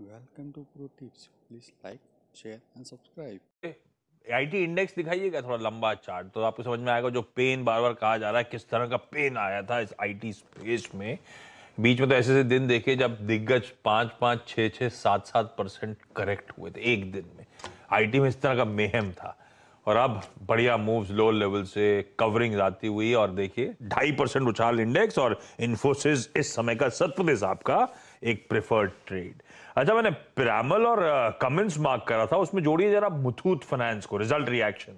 Welcome to pro tips please like share and subscribe IT index दिखाइएगा थोड़ा लंबा chart तो आपको समझ में आएगा जो पेन बार बार कहा जा रहा है किस तरह का पेन आया था इस आईटी स्पेस में बीच में तो ऐसे ऐसे दिन देखे जब दिग्गज पांच पांच छह छह सात सात परसेंट करेक्ट हुए थे एक दिन में आईटी में इस तरह का मेहम था और अब बढ़िया मूव्स लो लेवल से कवरिंग आती हुई और देखिए ढाई परसेंट उछाल इंडेक्स और इन्फोसिस इस समय का सत्व आपका एक प्रेफर्ड ट्रेड अच्छा मैंने पिरामल और कमिंस मार्क करा था उसमें जोड़िए जरा मुथूत फाइनेंस को रिजल्ट रिएक्शन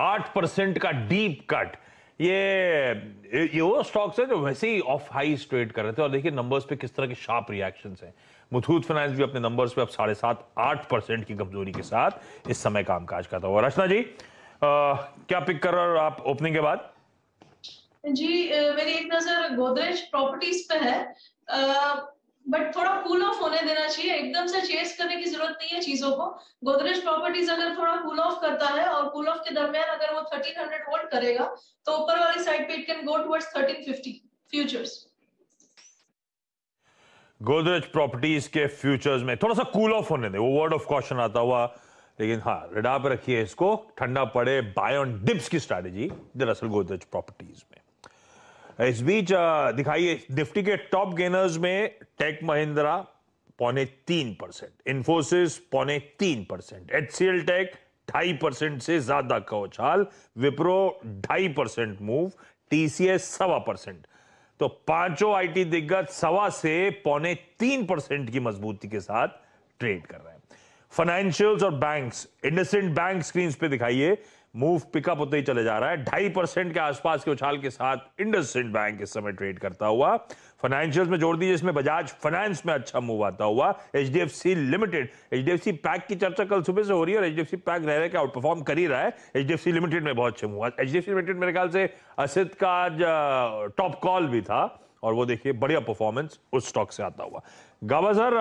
आठ परसेंट का डीप कट ये ये वो स्टॉक्स है जो वैसे ही ऑफ हाई ट्रेड कर रहे थे और देखिए नंबर्स पे किस तरह के शार्प रिएक्शन हैं मुथूत फाइनेंस भी अपने नंबर्स पे अब साढ़े सात आठ परसेंट की कमजोरी के साथ इस समय कामकाज करता हुआ रचना जी आ, क्या पिक कर रहे हो आप ओपनिंग के बाद जी मेरी एक नजर गोदरेज प्रॉपर्टीज पे है आ, बट थोड़ा कूल ऑफ होने देना चाहिए एकदम से चेस करने की जरूरत नहीं है चीजों को गोदरेज प्रॉपर्टीज अगर थोड़ा कूल ऑफ करता है और कूल ऑफ के दरमियान अगर वो 1300 होल्ड करेगा तो ऊपर वाली साइड पे it can go towards thirteen fifty futures Godrej properties के फ्यूचर्स में थोड़ा सा कूल ऑफ होने दे वो वर्ड ऑफ कॉशन आता हुआ लेकिन हाँ रडार पर रखिए इसको ठंडा पड़े बाय ऑन डिप्स की स्ट्रैटेजी दरअसल गोदरेज प्रॉपर्टीज में इस बीच दिखाइए निफ्टी के टॉप गेनर्स में टेक महिंद्रा पौने तीन परसेंट इन्फोसिस पौने तीन percent H C L tech ढाई परसेंट से ज्यादा का उछाल विप्रो ढाई परसेंट मूव टीसीएस सवा परसेंट तो पांचों आईटी दिग्गज सवा से पौने तीन परसेंट की मजबूती के साथ ट्रेड कर रहे हैं फाइनेंशियल्स और बैंक्स इंडसेंट बैंक स्क्रीन पे दिखाइए मूव पिकअप होते ही चले जा रहा है ढाई परसेंट के आसपास के उछाल के साथ इंडसइंड बैंक इस समय ट्रेड करता हुआ फाइनेंशियल में जोड़ दीजिए इसमें बजाज फाइनेंस में अच्छा मूव आता हुआ H D F C limited H D F C pack की चर्चा कल सुबह से हो रही है और H D F C pack रह रहे के आउट परफॉर्म कर ही रहा है H D F C limited में बहुत अच्छे move H D F C limited मेरे ख्याल से असित का टॉप कॉल भी था और वो देखिए बढ़िया परफॉर्मेंस उस स्टॉक से आता हुआ गावा सर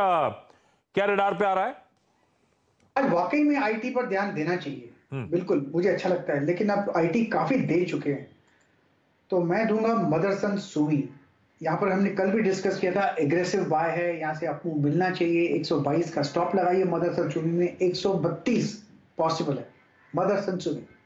क्या रेडार पे आ रहा है वाकई में आईटी पर ध्यान देना चाहिए हम्म। बिल्कुल मुझे अच्छा लगता है लेकिन आप आईटी काफी दे चुके हैं तो मैं दूंगा मदरसन सुवी यहाँ पर हमने कल भी डिस्कस किया था एग्रेसिव बाय है यहाँ से आपको मिलना चाहिए 122 का स्टॉप लगाइए मदरसन सुवी में 132 पॉसिबल है मदरसन सुवी